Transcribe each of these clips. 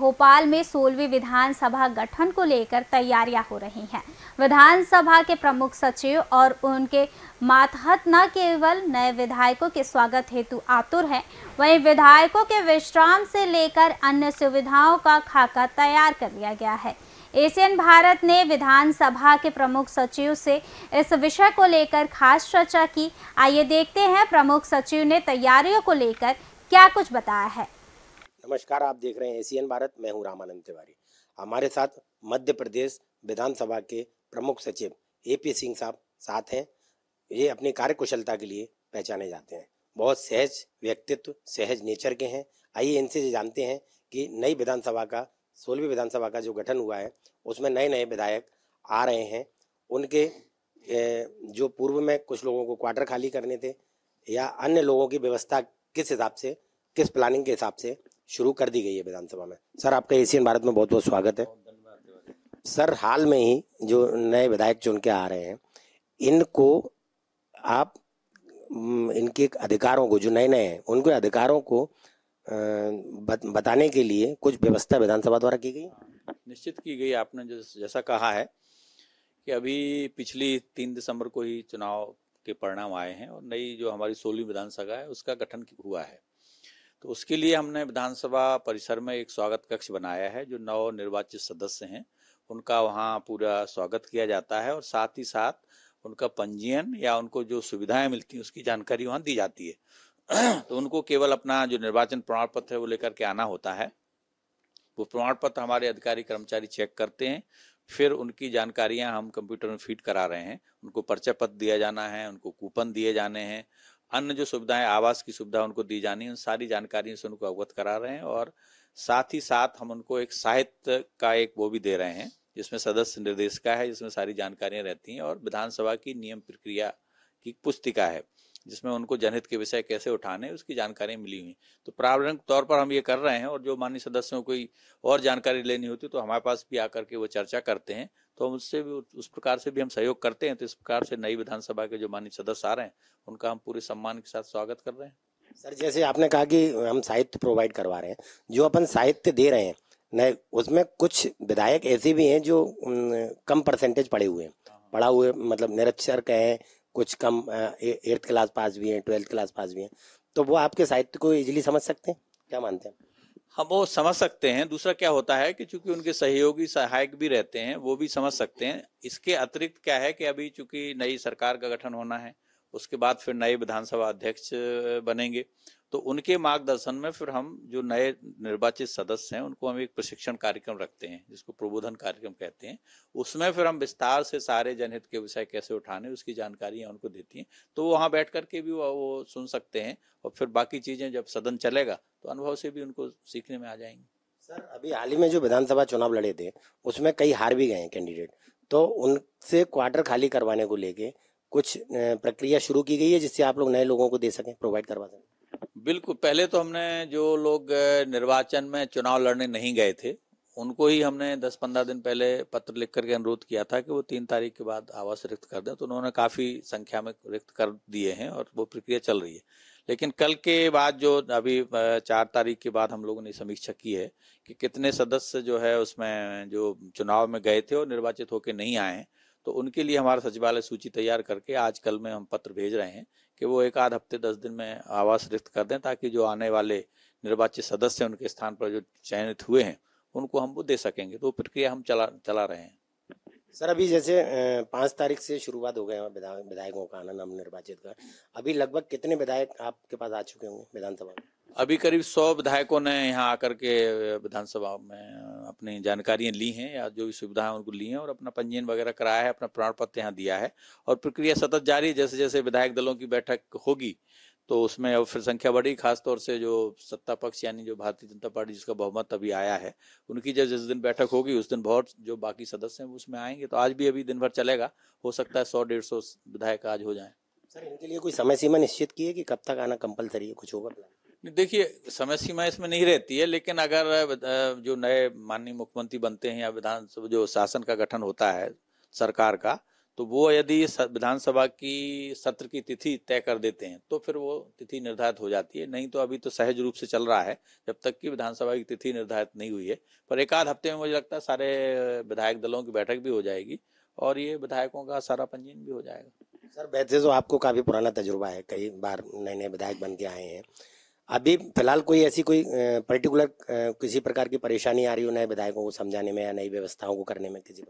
भोपाल में सोलहवीं विधानसभा गठन को लेकर तैयारियां हो रही हैं विधानसभा के प्रमुख सचिव और उनके मातहत न केवल नए विधायकों के स्वागत हेतु आतुर हैं वहीं विधायकों के विश्राम से लेकर अन्य सुविधाओं का खाका तैयार कर लिया गया है एशियन भारत ने विधानसभा के प्रमुख सचिव से इस विषय को लेकर खास चर्चा की आइए देखते हैं प्रमुख सचिव ने तैयारियों को लेकर क्या कुछ बताया है नमस्कार आप देख रहे हैं एशियन भारत मैं हूं रामानंद तिवारी हमारे साथ मध्य प्रदेश विधानसभा के प्रमुख सचिव ए पी सिंह साहब साथ हैं ये अपनी कार्यकुशलता के लिए पहचाने जाते हैं बहुत सहज व्यक्तित्व सहज नेचर के हैं आइए इनसे जानते हैं कि नई विधानसभा का सोलहवीं विधानसभा का जो गठन हुआ है उसमें नए नए विधायक आ रहे हैं उनके जो पूर्व में कुछ लोगों को क्वार्टर खाली करने थे या अन्य लोगों की व्यवस्था किस हिसाब से किस प्लानिंग के हिसाब से शुरू कर दी गई है विधानसभा में सर आपका एशियन भारत में बहुत बहुत स्वागत है सर हाल में ही जो नए विधायक चुन के आ रहे हैं इनको आप इनके अधिकारों को जो नए नए हैं उनके अधिकारों को बताने के लिए कुछ व्यवस्था विधानसभा द्वारा की गई निश्चित की गई आपने जैसा कहा है कि अभी पिछली तीन दिसंबर को ही चुनाव के परिणाम आए हैं और नई जो हमारी सोलह विधानसभा है उसका गठन हुआ है तो उसके लिए हमने विधानसभा परिसर में एक स्वागत कक्ष बनाया है जो नव निर्वाचित सदस्य हैं उनका वहाँ पूरा स्वागत किया जाता है और साथ ही साथ उनका पंजीयन या उनको जो सुविधाएं मिलती हैं उसकी जानकारी वहाँ दी जाती है तो उनको केवल अपना जो निर्वाचन प्रमाण पत्र है वो लेकर के आना होता है वो प्रमाण पत्र हमारे अधिकारी कर्मचारी चेक करते हैं फिर उनकी जानकारियां हम कंप्यूटर में फीड करा रहे हैं उनको पर्चा पत्र दिया जाना है उनको कूपन दिए जाने हैं अन्य जो सुविधाएं आवास की सुविधा उनको दी जानी है उन सारी जानकारियों से उनको अवगत करा रहे हैं और साथ ही साथ हम उनको एक साहित्य का एक वो भी दे रहे हैं जिसमें सदस्य निर्देशिका है जिसमें सारी जानकारियां रहती हैं और विधानसभा की नियम प्रक्रिया की पुस्तिका है जिसमें उनको जनहित के विषय कैसे उठाने उसकी जानकारी मिली हुई तो प्रारंभिक तौर पर हम ये कर रहे हैं और जो माननीय सदस्यों को और जानकारी लेनी होती तो हमारे पास भी आकर के वो चर्चा करते हैं तो हम उससे भी उस प्रकार से भी हम सहयोग करते हैं तो इस प्रकार से नई विधानसभा के जो माननीय सदस्य आ रहे हैं उनका हम पूरे सम्मान के साथ स्वागत कर रहे हैं सर जैसे आपने कहा कि हम साहित्य प्रोवाइड करवा रहे हैं जो अपन साहित्य दे रहे हैं नए उसमें कुछ विधायक ऐसे भी हैं जो कम परसेंटेज पड़े हुए हैं हाँ। पढ़ा हुए मतलब निरक्षर कहें कुछ कम एट्थ क्लास पास भी हैं ट्वेल्थ क्लास पास भी हैं तो वो आपके साहित्य को इजीली समझ सकते हैं क्या मानते हैं हम वो समझ सकते हैं दूसरा क्या होता है कि चूंकि उनके सहयोगी सहायक भी रहते हैं वो भी समझ सकते हैं इसके अतिरिक्त क्या है कि अभी चूंकि नई सरकार का गठन होना है उसके बाद फिर नए विधानसभा अध्यक्ष बनेंगे तो उनके मार्गदर्शन में फिर हम जो नए निर्वाचित सदस्य हैं उनको हम एक प्रशिक्षण कार्यक्रम रखते हैं जिसको प्रबोधन कार्यक्रम कहते हैं उसमें फिर हम विस्तार से सारे जनहित के विषय कैसे उठाने उसकी जानकारी उनको देती हैं तो वहाँ बैठ करके भी वो सुन सकते हैं और फिर बाकी चीज़ें जब सदन चलेगा तो अनुभव से भी उनको सीखने में आ जाएंगे सर अभी हाल ही में जो विधानसभा चुनाव लड़े थे उसमें कई हार भी गए कैंडिडेट तो उनसे क्वार्टर खाली करवाने को लेके कुछ प्रक्रिया शुरू की गई है जिससे आप लोग नए लोगों को दे सकें प्रोवाइड करवा सकें बिल्कुल पहले तो हमने जो लोग निर्वाचन में चुनाव लड़ने नहीं गए थे उनको ही हमने 10-15 दिन पहले पत्र लिख करके अनुरोध किया था कि वो तीन तारीख के बाद आवास रिक्त कर दें तो उन्होंने काफ़ी संख्या में रिक्त कर दिए हैं और वो प्रक्रिया चल रही है लेकिन कल के बाद जो अभी चार तारीख के बाद हम लोगों ने समीक्षा की है कि कितने सदस्य जो है उसमें जो चुनाव में गए थे और निर्वाचित होकर नहीं आए तो उनके लिए हमारा सचिवालय सूची तैयार करके आज कल में हम पत्र भेज रहे हैं कि वो एक आध हफ्ते दस दिन में आवास रिक्त कर दें ताकि जो आने वाले निर्वाचित सदस्य उनके स्थान पर जो चयनित हुए हैं उनको हम वो दे सकेंगे तो प्रक्रिया हम चला चला रहे हैं सर अभी जैसे पाँच तारीख से शुरुआत हो गए विधायकों का आना नाम निर्वाचित कर अभी लगभग कितने विधायक आपके पास आ चुके होंगे विधानसभा में अभी करीब सौ विधायकों ने यहाँ आकर के विधानसभा में अपने जानकारियाँ ली हैं या जो भी सुविधाएं उनको ली हैं और अपना पंजीयन वगैरह कराया है अपना प्रमाण पत्र यहाँ दिया है और प्रक्रिया सतत जारी है जैसे जैसे विधायक दलों की बैठक होगी तो उसमें अब फिर संख्या बढ़ी खासतौर से जो सत्ता पक्ष यानी जो भारतीय जनता पार्टी जिसका बहुमत अभी आया है उनकी जब जिस दिन बैठक होगी उस दिन बहुत जो बाकी सदस्य हैं उसमें आएंगे तो आज भी अभी दिन भर चलेगा हो सकता है सौ डेढ़ सौ विधायक आज हो जाए सर इनके लिए कोई समय सीमा निश्चित की है कि कब तक आना कंपलसरी है कुछ होगा प्लान देखिए समय सीमा इसमें नहीं रहती है लेकिन अगर जो नए माननीय मुख्यमंत्री बनते हैं या विधानसभा जो शासन का गठन होता है सरकार का तो वो यदि विधानसभा की सत्र की तिथि तय कर देते हैं तो फिर वो तिथि निर्धारित हो जाती है नहीं तो अभी तो सहज रूप से चल रहा है जब तक कि विधानसभा की तिथि निर्धारित नहीं हुई है पर एक आध हफ्ते में मुझे लगता है सारे विधायक दलों की बैठक भी हो जाएगी और ये विधायकों का सारा पंजीयन भी हो जाएगा सर वैसे तो आपको काफी पुराना तजुर्बा है कई बार नए नए विधायक बन के आए हैं अभी फिलहाल कोई ऐसी कोई पर्टिकुलर किसी प्रकार की परेशानी आ रही हो नए विधायकों को समझाने में या नई व्यवस्थाओं को करने में किसी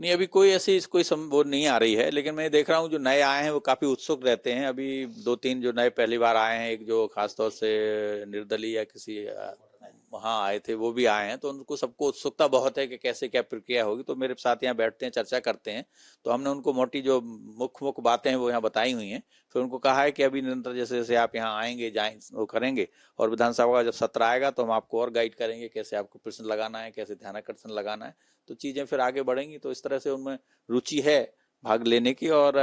नहीं अभी कोई ऐसी कोई सम, वो नहीं आ रही है लेकिन मैं देख रहा हूँ जो नए आए हैं वो काफी उत्सुक रहते हैं अभी दो तीन जो नए पहली बार आए हैं एक जो खासतौर से निर्दलीय या किसी वहाँ आए थे वो भी आए हैं तो उनको सबको उत्सुकता बहुत है कि कैसे क्या प्रक्रिया होगी तो मेरे साथ यहाँ बैठते हैं चर्चा करते हैं तो हमने उनको मोटी जो मुख्य मुख्य बातें हैं वो यहाँ बताई हुई हैं फिर उनको कहा है कि अभी निरंतर जैसे जैसे आप यहाँ आएंगे जाए वो करेंगे और विधानसभा का जब सत्र आएगा तो हम आपको और गाइड करेंगे कैसे आपको प्रश्न लगाना है कैसे ध्यान आकर्षण लगाना है तो चीज़ें फिर आगे बढ़ेंगी तो इस तरह से उनमें रुचि है भाग लेने की और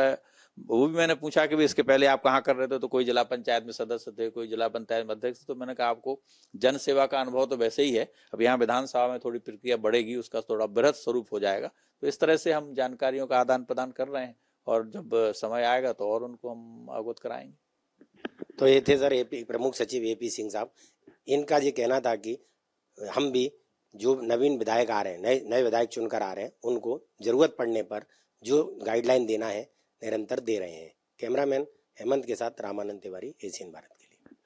वो भी मैंने पूछा कि भी इसके पहले आप कहाँ कर रहे थे तो कोई जिला पंचायत में सदस्य थे कोई जिला पंचायत में अध्यक्ष तो मैंने कहा आपको जन सेवा का अनुभव तो वैसे ही है अब यहाँ विधानसभा में थोड़ी प्रक्रिया बढ़ेगी उसका थोड़ा बृहद स्वरूप हो जाएगा तो इस तरह से हम जानकारियों का आदान प्रदान कर रहे हैं और जब समय आएगा तो और उनको हम अवगत कराएंगे तो ये थे सर एपी प्रमुख सचिव एपी सिंह साहब इनका ये कहना था कि हम भी जो नवीन विधायक आ रहे हैं नए नए विधायक चुनकर आ रहे हैं उनको जरूरत पड़ने पर जो गाइडलाइन देना है निरंतर दे रहे हैं कैमरामैन हेमंत के साथ रामानंद तिवारी एशियन भारत